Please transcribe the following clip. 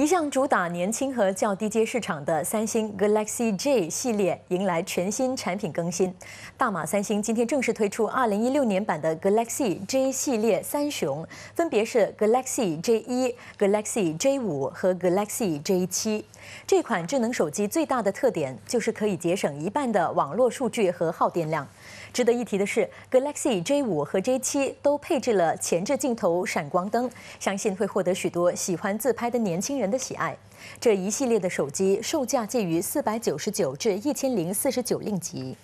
一向主打年轻和较低阶市场的三星 Galaxy J 系列迎来全新产品更新。大马三星今天正式推出2016年版的 Galaxy J 系列三雄，分别是 Galaxy J1、Galaxy J5 和 Galaxy J7。这款智能手机最大的特点就是可以节省一半的网络数据和耗电量。值得一提的是，Galaxy J5 和 J7 都配置了前置镜头闪光灯，相信会获得许多喜欢自拍的年轻人。的喜爱，这一系列的手机售价介于四百九十九至一千零四十九令吉。